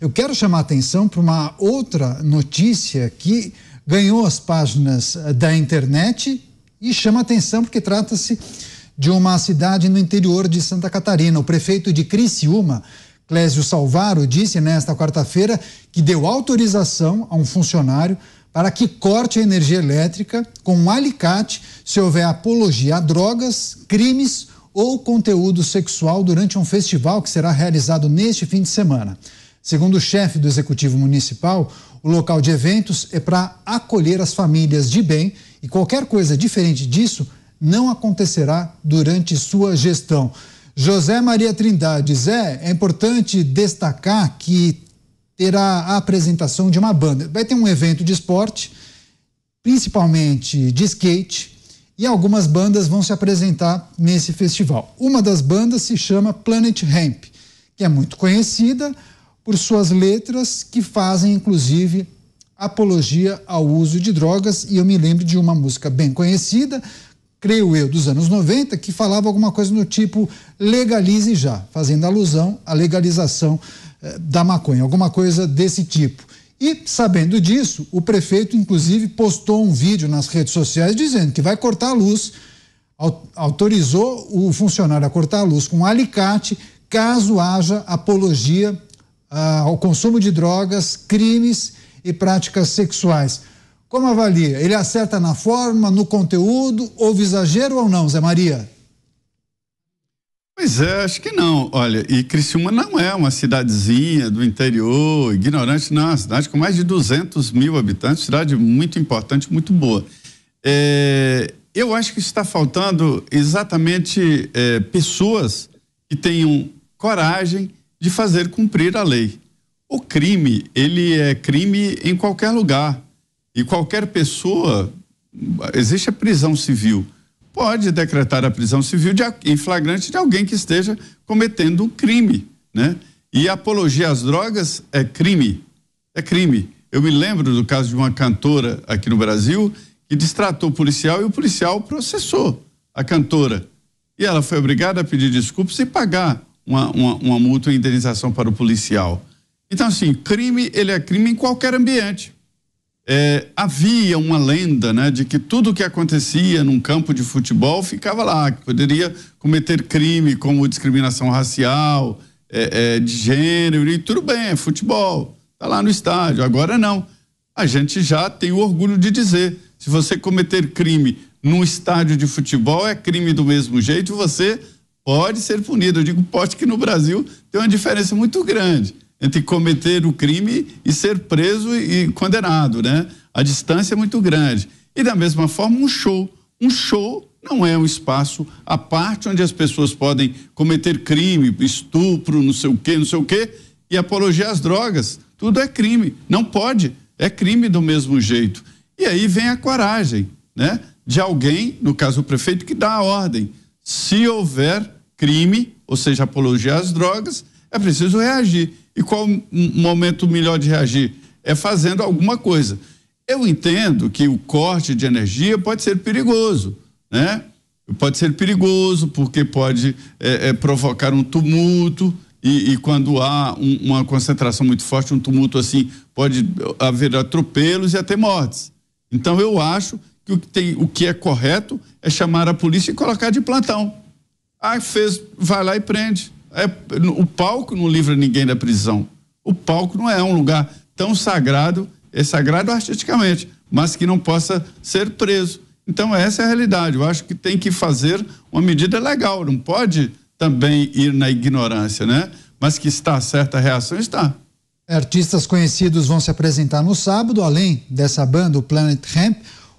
Eu quero chamar a atenção para uma outra notícia que ganhou as páginas eh, da internet e chama atenção porque trata-se de uma cidade no interior de Santa Catarina. O prefeito de Criciúma, Clésio Salvaro, disse nesta quarta-feira que deu autorização a um funcionário para que corte a energia elétrica com um alicate se houver apologia a drogas, crimes ou conteúdo sexual durante um festival que será realizado neste fim de semana. Segundo o chefe do Executivo Municipal, o local de eventos é para acolher as famílias de bem e qualquer coisa diferente disso não acontecerá durante sua gestão. José Maria Trindade, Zé, é importante destacar que terá a apresentação de uma banda. Vai ter um evento de esporte, principalmente de skate, e algumas bandas vão se apresentar nesse festival. Uma das bandas se chama Planet Hemp, que é muito conhecida por suas letras que fazem, inclusive, apologia ao uso de drogas. E eu me lembro de uma música bem conhecida, creio eu, dos anos 90, que falava alguma coisa no tipo legalize já, fazendo alusão à legalização eh, da maconha, alguma coisa desse tipo. E, sabendo disso, o prefeito, inclusive, postou um vídeo nas redes sociais dizendo que vai cortar a luz, autorizou o funcionário a cortar a luz com um alicate, caso haja apologia ah, ao consumo de drogas, crimes e práticas sexuais. Como avalia? Ele acerta na forma, no conteúdo? Houve exagero ou não, Zé Maria? Pois é, acho que não. Olha, e Criciúma não é uma cidadezinha do interior, ignorante, não. É uma cidade com mais de 200 mil habitantes, cidade muito importante, muito boa. É, eu acho que está faltando exatamente é, pessoas que tenham coragem de fazer cumprir a lei. O crime, ele é crime em qualquer lugar. E qualquer pessoa, existe a prisão civil, pode decretar a prisão civil de, em flagrante de alguém que esteja cometendo um crime, né? E apologia às drogas é crime, é crime. Eu me lembro do caso de uma cantora aqui no Brasil que destratou o policial e o policial processou a cantora. E ela foi obrigada a pedir desculpas e pagar uma, uma, uma multa, uma indenização para o policial. Então, assim, crime, ele é crime em qualquer ambiente. É, havia uma lenda né, de que tudo o que acontecia num campo de futebol ficava lá, que poderia cometer crime como discriminação racial, é, é, de gênero, e tudo bem, é futebol, está lá no estádio. Agora não. A gente já tem o orgulho de dizer: se você cometer crime num estádio de futebol, é crime do mesmo jeito, você pode ser punido. Eu digo pode que no Brasil tem uma diferença muito grande entre cometer o crime e ser preso e, condenado, né? A distância é muito grande. E da mesma forma um show, um show não é um espaço à parte onde as pessoas podem cometer crime, estupro, não sei o quê, não sei o quê, e apologia às drogas. Tudo é crime, não pode, é crime do mesmo jeito. E aí vem a coragem, né? De alguém, no caso o prefeito, que dá a ordem. Se houver crime, ou seja, apologia às drogas, é preciso reagir. E qual o momento melhor de reagir? É fazendo alguma coisa. Eu entendo que o corte de energia pode ser perigoso, né? Pode ser perigoso porque pode é, é, provocar um tumulto e, e quando há um, uma concentração muito forte, um tumulto assim, pode haver atropelos e até mortes. Então eu acho que o que, tem, o que é correto é chamar a polícia e colocar de plantão Aí fez, vai lá e prende. É, o palco não livra ninguém da prisão. O palco não é um lugar tão sagrado, é sagrado artisticamente, mas que não possa ser preso. Então, essa é a realidade. Eu acho que tem que fazer uma medida legal, não pode também ir na ignorância, né? Mas que está certa a reação, está. Artistas conhecidos vão se apresentar no sábado, além dessa banda, o Planet Hemp,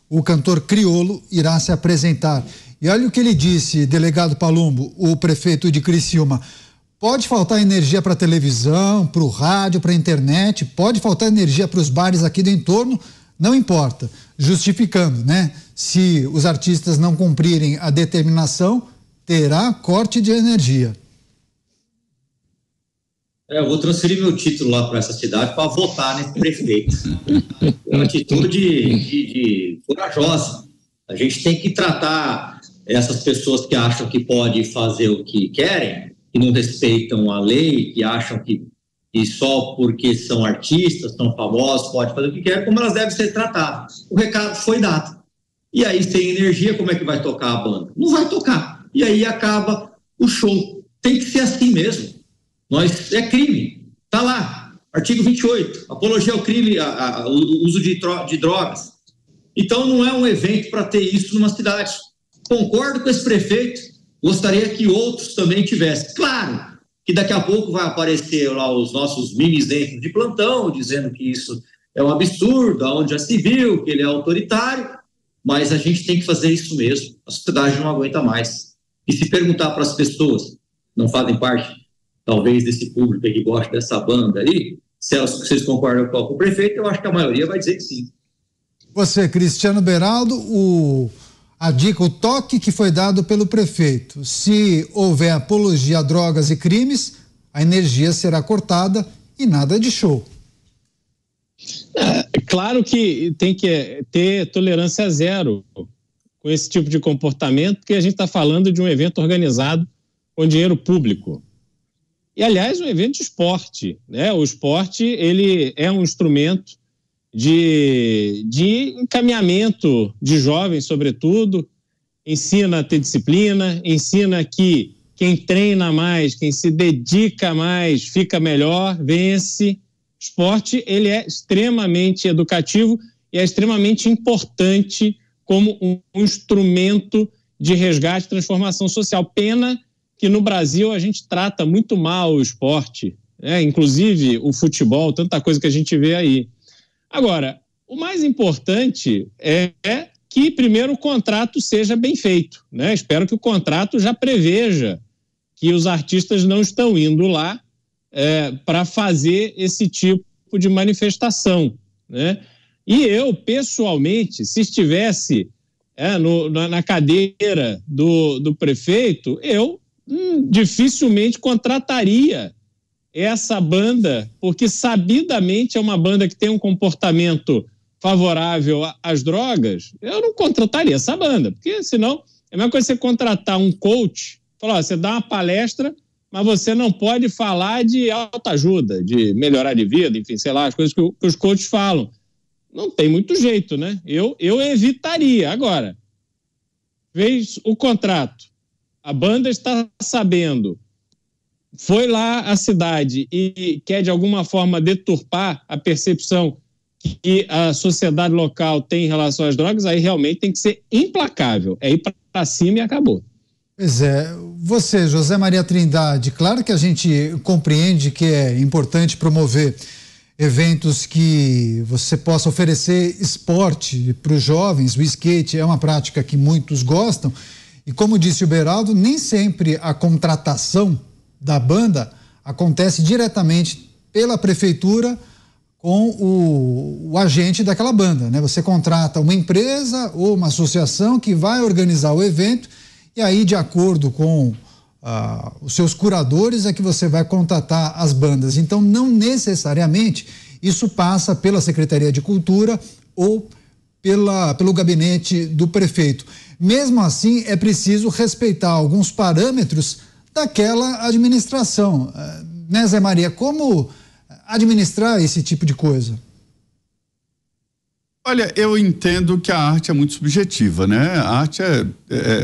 o cantor Criolo irá se apresentar. E olha o que ele disse, delegado Palumbo, o prefeito de Criciúma. Pode faltar energia para televisão, para o rádio, para a internet, pode faltar energia para os bares aqui do entorno, não importa. Justificando, né? Se os artistas não cumprirem a determinação, terá corte de energia. É, eu vou transferir meu título lá para essa cidade para votar nesse prefeito. É uma atitude de, de, de corajosa. A gente tem que tratar essas pessoas que acham que pode fazer o que querem, que não respeitam a lei, que acham que, e só porque são artistas, são famosos, pode fazer o que quer, como elas devem ser tratadas. O recado foi dado. E aí, sem energia, como é que vai tocar a banda? Não vai tocar. E aí acaba o show. Tem que ser assim mesmo. Nós é crime. Tá lá. Artigo 28. Apologia ao crime, a, a, o uso de, de drogas. Então, não é um evento para ter isso numa cidade. Concordo com esse prefeito, gostaria que outros também tivessem. Claro que daqui a pouco vai aparecer lá os nossos dentro de plantão dizendo que isso é um absurdo, aonde já se viu que ele é autoritário, mas a gente tem que fazer isso mesmo. A sociedade não aguenta mais. E se perguntar para as pessoas, não fazem parte, talvez, desse público que gosta dessa banda aí, se vocês concordam com o prefeito, eu acho que a maioria vai dizer que sim. Você, Cristiano Beraldo, o a dica, o toque que foi dado pelo prefeito. Se houver apologia a drogas e crimes, a energia será cortada e nada de show. É, claro que tem que ter tolerância zero com esse tipo de comportamento, porque a gente está falando de um evento organizado com dinheiro público. E, aliás, um evento de esporte. Né? O esporte ele é um instrumento de, de encaminhamento de jovens, sobretudo, ensina a ter disciplina, ensina que quem treina mais, quem se dedica mais, fica melhor, vence. Esporte, ele é extremamente educativo e é extremamente importante como um instrumento de resgate e transformação social. Pena que no Brasil a gente trata muito mal o esporte, né? inclusive o futebol, tanta coisa que a gente vê aí. Agora, o mais importante é que, primeiro, o contrato seja bem feito. Né? Espero que o contrato já preveja que os artistas não estão indo lá é, para fazer esse tipo de manifestação. Né? E eu, pessoalmente, se estivesse é, no, na, cadeira do, do prefeito, eu hum, dificilmente contrataria essa banda, porque sabidamente é uma banda que tem um comportamento favorável às drogas, eu não contrataria essa banda, porque senão é a mesma coisa você contratar um coach, falar, ó, você dá uma palestra, mas você não pode falar de autoajuda, de melhorar de vida, enfim, sei lá, as coisas que, que os coaches falam. Não tem muito jeito, né? Eu, eu evitaria. Agora, fez o contrato, a banda está sabendo foi lá à cidade e quer de alguma forma deturpar a percepção que a sociedade local tem em relação às drogas, aí realmente tem que ser implacável. É ir para cima e acabou. Pois é. Você, José Maria Trindade, claro que a gente compreende que é importante promover eventos que você possa oferecer esporte para os jovens. O skate é uma prática que muitos gostam. E como disse o Beraldo, nem sempre a contratação da banda acontece diretamente pela prefeitura com o, o, agente daquela banda, né? Você contrata uma empresa ou uma associação que vai organizar o evento e aí, de acordo com ah, os seus curadores, é que você vai contatar as bandas. Então, não necessariamente isso passa pela Secretaria de Cultura ou pela, pelo gabinete do prefeito. Mesmo assim, é preciso respeitar alguns parâmetros daquela administração. Eh, né, Zé Maria? Como administrar esse tipo de coisa? Olha, eu entendo que a arte é muito subjetiva, né? A arte é, é,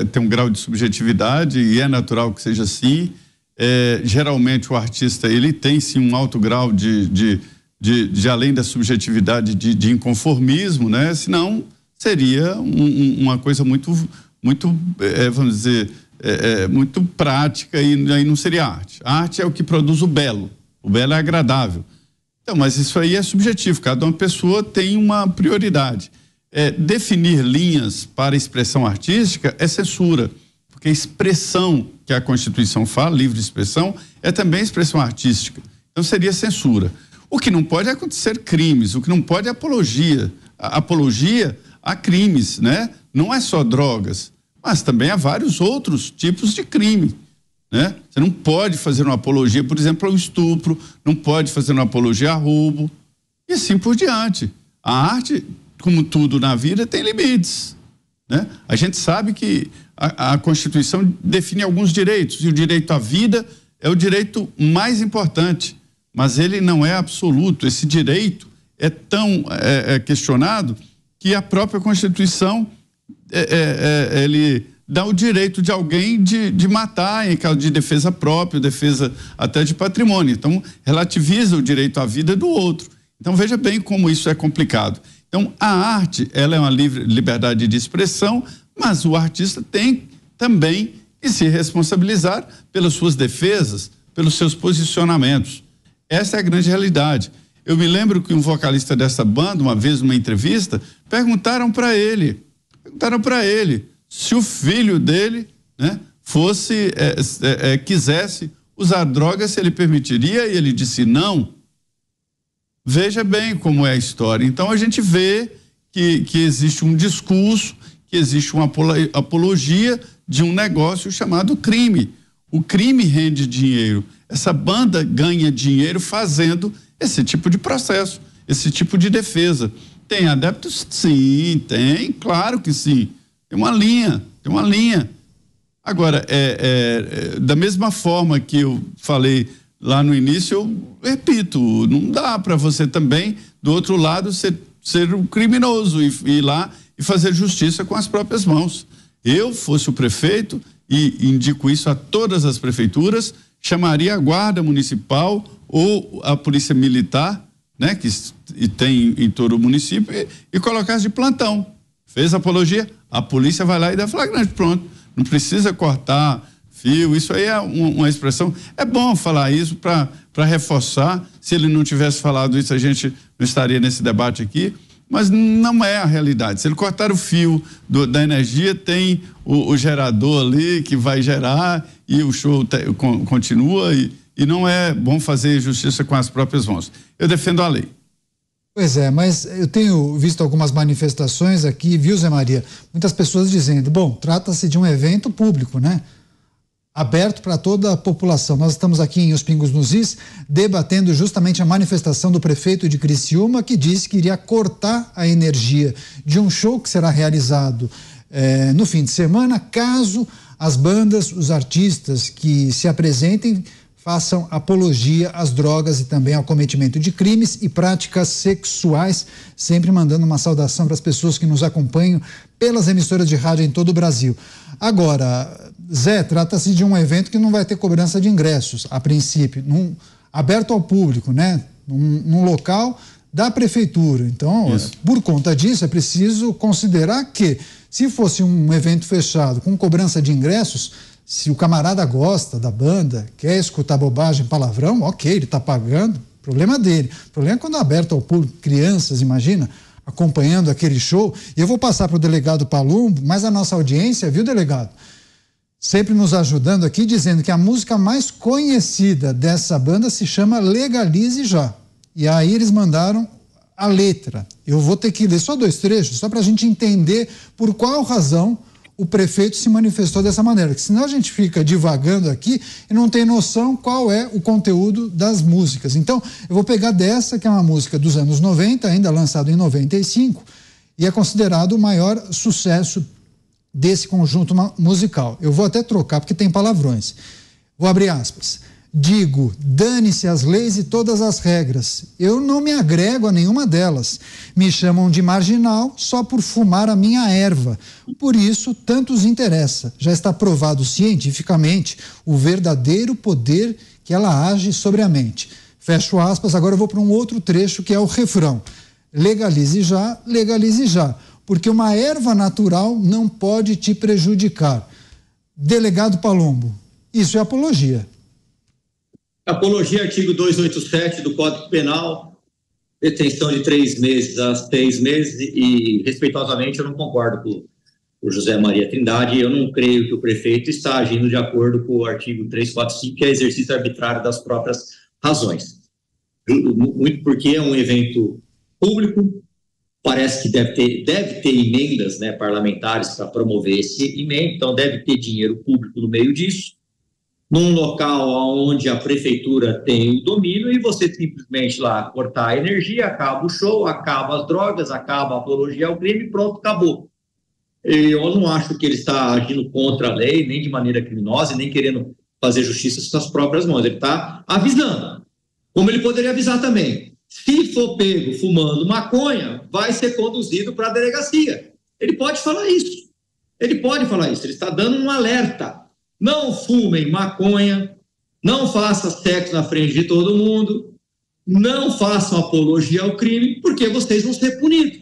é, tem um grau de subjetividade e é natural que seja assim. É, geralmente o artista ele tem sim um alto grau de, de, de, de além da subjetividade de, de, inconformismo, né? Senão seria um, um, uma coisa muito, muito é, vamos dizer, é, é, muito prática e aí não seria arte. A arte é o que produz o belo, o belo é agradável. Então, mas isso aí é subjetivo, cada uma pessoa tem uma prioridade. É, definir linhas para expressão artística é censura, porque expressão que a Constituição fala, livre expressão, é também expressão artística. Então seria censura. O que não pode é acontecer crimes, o que não pode é apologia. A apologia a crimes, né? Não é só drogas mas também há vários outros tipos de crime. Né? Você não pode fazer uma apologia, por exemplo, ao estupro, não pode fazer uma apologia a roubo, e assim por diante. A arte, como tudo na vida, tem limites. Né? A gente sabe que a, a Constituição define alguns direitos, e o direito à vida é o direito mais importante, mas ele não é absoluto. Esse direito é tão é, é questionado que a própria Constituição é, é, é, ele dá o direito de alguém de, de matar em caso de defesa própria, defesa até de patrimônio. Então, relativiza o direito à vida do outro. Então, veja bem como isso é complicado. Então, a arte, ela é uma livre, liberdade de expressão, mas o artista tem também que se responsabilizar pelas suas defesas, pelos seus posicionamentos. Essa é a grande realidade. Eu me lembro que um vocalista dessa banda, uma vez numa entrevista, perguntaram para ele perguntaram para ele se o filho dele né, fosse é, é, é, quisesse usar drogas, se ele permitiria, e ele disse não. Veja bem como é a história. Então a gente vê que, que existe um discurso, que existe uma apologia de um negócio chamado crime. O crime rende dinheiro. Essa banda ganha dinheiro fazendo esse tipo de processo, esse tipo de defesa. Tem adeptos? Sim, tem, claro que sim. Tem uma linha, tem uma linha. Agora, é, é, é, da mesma forma que eu falei lá no início, eu repito, não dá para você também, do outro lado, ser, ser um criminoso e ir lá e fazer justiça com as próprias mãos. Eu fosse o prefeito, e indico isso a todas as prefeituras, chamaria a guarda municipal ou a polícia militar né, que e tem em todo o município, e, e colocasse de plantão. Fez apologia, a polícia vai lá e dá flagrante, pronto. Não precisa cortar fio, isso aí é uma, uma expressão. É bom falar isso para reforçar. Se ele não tivesse falado isso, a gente não estaria nesse debate aqui mas não é a realidade. Se ele cortar o fio do, da energia, tem o, o, gerador ali que vai gerar e o show te, con, continua e, e não é bom fazer justiça com as próprias mãos. Eu defendo a lei. Pois é, mas eu tenho visto algumas manifestações aqui, viu, Zé Maria? Muitas pessoas dizendo: bom, trata-se de um evento público, né? Aberto para toda a população. Nós estamos aqui em Os Pingos nos Is debatendo justamente a manifestação do prefeito de Criciúma, que disse que iria cortar a energia de um show que será realizado eh, no fim de semana, caso as bandas, os artistas que se apresentem façam apologia às drogas e também ao cometimento de crimes e práticas sexuais, sempre mandando uma saudação para as pessoas que nos acompanham pelas emissoras de rádio em todo o Brasil. Agora, Zé, trata-se de um evento que não vai ter cobrança de ingressos, a princípio, num, aberto ao público, né? Num, num local da prefeitura. Então, é, Isso. por conta disso, é preciso considerar que se fosse um evento fechado com cobrança de ingressos, se o camarada gosta da banda, quer escutar bobagem, palavrão, ok, ele está pagando, problema dele. O problema é quando é aberto ao público, crianças, imagina, acompanhando aquele show. E eu vou passar para o delegado Palumbo, mas a nossa audiência, viu, delegado? Sempre nos ajudando aqui, dizendo que a música mais conhecida dessa banda se chama Legalize Já. E aí eles mandaram a letra. Eu vou ter que ler só dois trechos, só para a gente entender por qual razão o prefeito se manifestou dessa maneira. Que senão a gente fica divagando aqui e não tem noção qual é o conteúdo das músicas. Então, eu vou pegar dessa, que é uma música dos anos 90, ainda lançada em 95, e é considerado o maior sucesso desse conjunto musical. Eu vou até trocar porque tem palavrões. Vou abrir aspas. Digo, dane-se as leis e todas as regras. Eu não me agrego a nenhuma delas. Me chamam de marginal só por fumar a minha erva. Por isso, tanto os interessa. Já está provado cientificamente o verdadeiro poder que ela age sobre a mente. Fecho aspas, agora eu vou para um outro trecho que é o refrão. Legalize já, legalize já, porque uma erva natural não pode te prejudicar. Delegado Palombo, isso é apologia. Apologia, artigo 287 do Código Penal, detenção de três meses a seis meses, e respeitosamente eu não concordo com o José Maria Trindade, eu não creio que o prefeito está agindo de acordo com o artigo 345, que é exercício arbitrário das próprias razões. Muito porque é um evento público, parece que deve ter, deve ter emendas né, parlamentares para promover esse emenda, então deve ter dinheiro público no meio disso num local onde a prefeitura tem o domínio e você simplesmente lá cortar a energia, acaba o show, acaba as drogas, acaba a apologia ao crime, pronto, acabou. Eu não acho que ele está agindo contra a lei, nem de maneira criminosa, nem querendo fazer justiça com suas próprias mãos. Ele está avisando, como ele poderia avisar também. Se for pego fumando maconha, vai ser conduzido para a delegacia. Ele pode falar isso. Ele pode falar isso. Ele está dando um alerta não fumem maconha, não façam sexo na frente de todo mundo, não façam apologia ao crime, porque vocês vão ser punidos.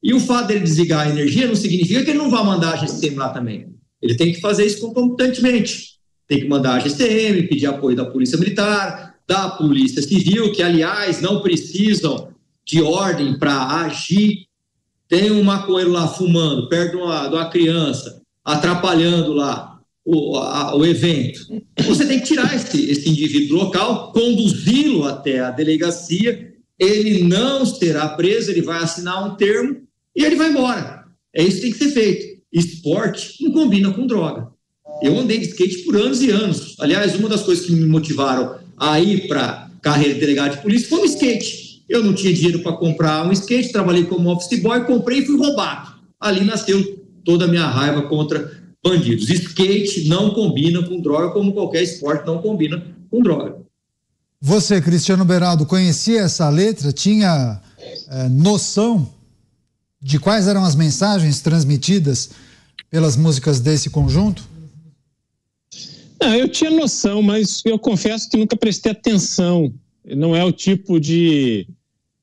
E o fato dele desligar a energia não significa que ele não vá mandar a GCM lá também. Ele tem que fazer isso concomitantemente. Tem que mandar a GCM, pedir apoio da Polícia Militar, da Polícia Civil, que, aliás, não precisam de ordem para agir. Tem um maconheiro lá fumando, perto de uma, de uma criança, atrapalhando lá o, a, o evento. Você tem que tirar esse, esse indivíduo do local, conduzi-lo até a delegacia, ele não será preso, ele vai assinar um termo e ele vai embora. É isso que tem que ser feito. Esporte não combina com droga. Eu andei de skate por anos e anos. Aliás, uma das coisas que me motivaram a ir para carreira de delegado de polícia foi o skate. Eu não tinha dinheiro para comprar um skate, trabalhei como office boy, comprei e fui roubado. Ali nasceu toda a minha raiva contra bandidos. Skate não combina com droga, como qualquer esporte não combina com droga. Você, Cristiano Beraldo, conhecia essa letra? Tinha é, noção de quais eram as mensagens transmitidas pelas músicas desse conjunto? Não, eu tinha noção, mas eu confesso que nunca prestei atenção. Não é o tipo de,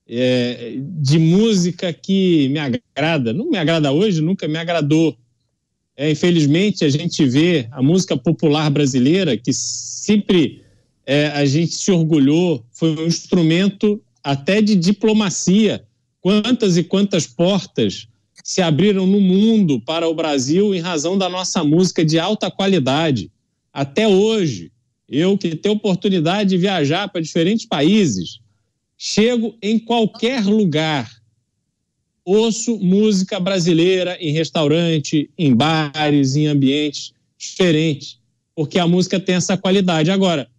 é, de música que me agrada. Não me agrada hoje, nunca me agradou. É, infelizmente, a gente vê a música popular brasileira, que sempre é, a gente se orgulhou, foi um instrumento até de diplomacia. Quantas e quantas portas se abriram no mundo para o Brasil em razão da nossa música de alta qualidade. Até hoje, eu que tenho oportunidade de viajar para diferentes países, chego em qualquer lugar ouço música brasileira em restaurante, em bares, em ambientes diferentes, porque a música tem essa qualidade. Agora,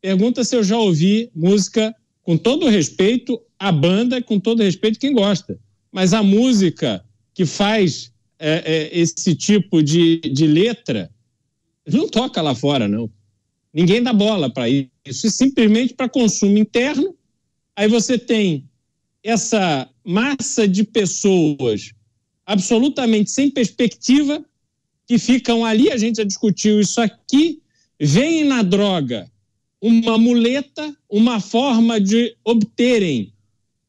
pergunta se eu já ouvi música, com todo respeito à banda, com todo respeito quem gosta, mas a música que faz é, é, esse tipo de, de letra não toca lá fora, não. Ninguém dá bola para isso, é simplesmente para consumo interno. Aí você tem essa massa de pessoas absolutamente sem perspectiva que ficam ali, a gente já discutiu isso aqui, vem na droga uma muleta, uma forma de obterem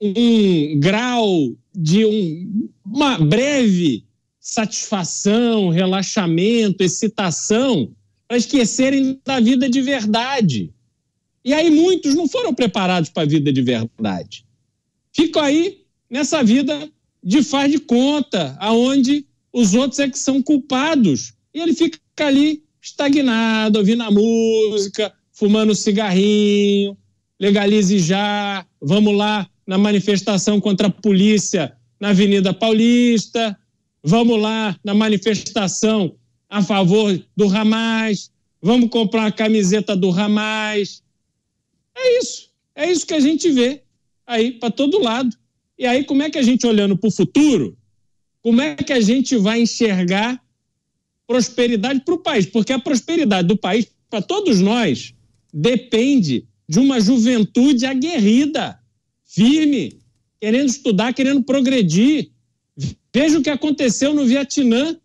um grau de um, uma breve satisfação, relaxamento, excitação, para esquecerem da vida de verdade. E aí muitos não foram preparados para a vida de verdade fica aí nessa vida de faz de conta, aonde os outros é que são culpados. E ele fica ali estagnado, ouvindo a música, fumando cigarrinho, legalize já, vamos lá na manifestação contra a polícia na Avenida Paulista, vamos lá na manifestação a favor do Hamas, vamos comprar a camiseta do Hamas. É isso, é isso que a gente vê aí para todo lado. E aí, como é que a gente, olhando para o futuro, como é que a gente vai enxergar prosperidade para o país? Porque a prosperidade do país, para todos nós, depende de uma juventude aguerrida, firme, querendo estudar, querendo progredir. Veja o que aconteceu no Vietnã.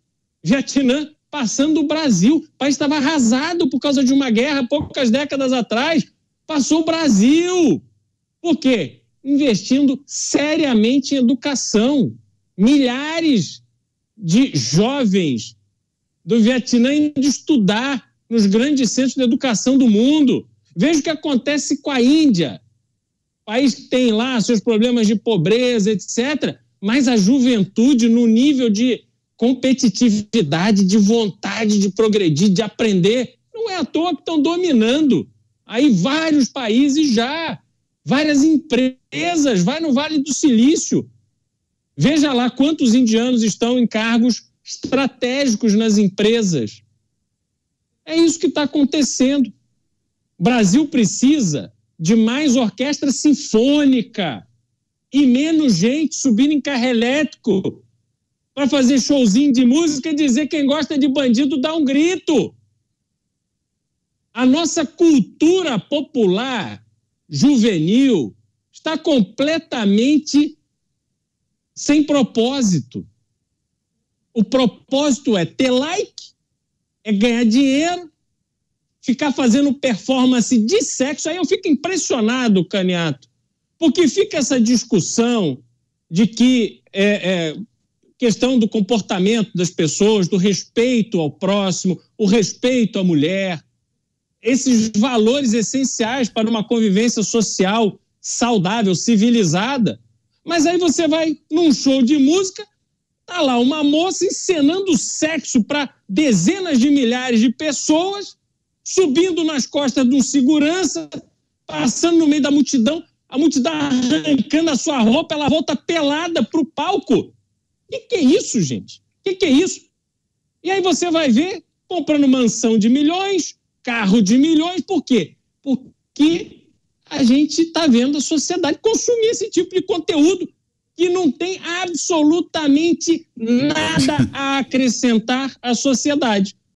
Vietnã passando o Brasil. O país estava arrasado por causa de uma guerra poucas décadas atrás. Passou o Brasil. Por quê? investindo seriamente em educação. Milhares de jovens do Vietnã indo estudar nos grandes centros de educação do mundo. Veja o que acontece com a Índia. O país tem lá seus problemas de pobreza, etc., mas a juventude, no nível de competitividade, de vontade de progredir, de aprender, não é à toa que estão dominando. Aí vários países já, várias empresas empresas, vai no Vale do Silício. Veja lá quantos indianos estão em cargos estratégicos nas empresas. É isso que está acontecendo. O Brasil precisa de mais orquestra sinfônica e menos gente subindo em carro elétrico para fazer showzinho de música e dizer quem gosta de bandido dá um grito. A nossa cultura popular, juvenil, está completamente sem propósito. O propósito é ter like, é ganhar dinheiro, ficar fazendo performance de sexo. Aí eu fico impressionado, Caniato, porque fica essa discussão de que é, é, questão do comportamento das pessoas, do respeito ao próximo, o respeito à mulher, esses valores essenciais para uma convivência social saudável, civilizada. Mas aí você vai num show de música, tá lá uma moça encenando sexo para dezenas de milhares de pessoas, subindo nas costas de um segurança, passando no meio da multidão, a multidão arrancando a sua roupa, ela volta pelada pro palco. O que, que é isso, gente? O que, que é isso? E aí você vai ver comprando mansão de milhões, carro de milhões, por quê? Porque a gente está vendo a sociedade consumir esse tipo de conteúdo que não tem absolutamente nada a acrescentar à sociedade.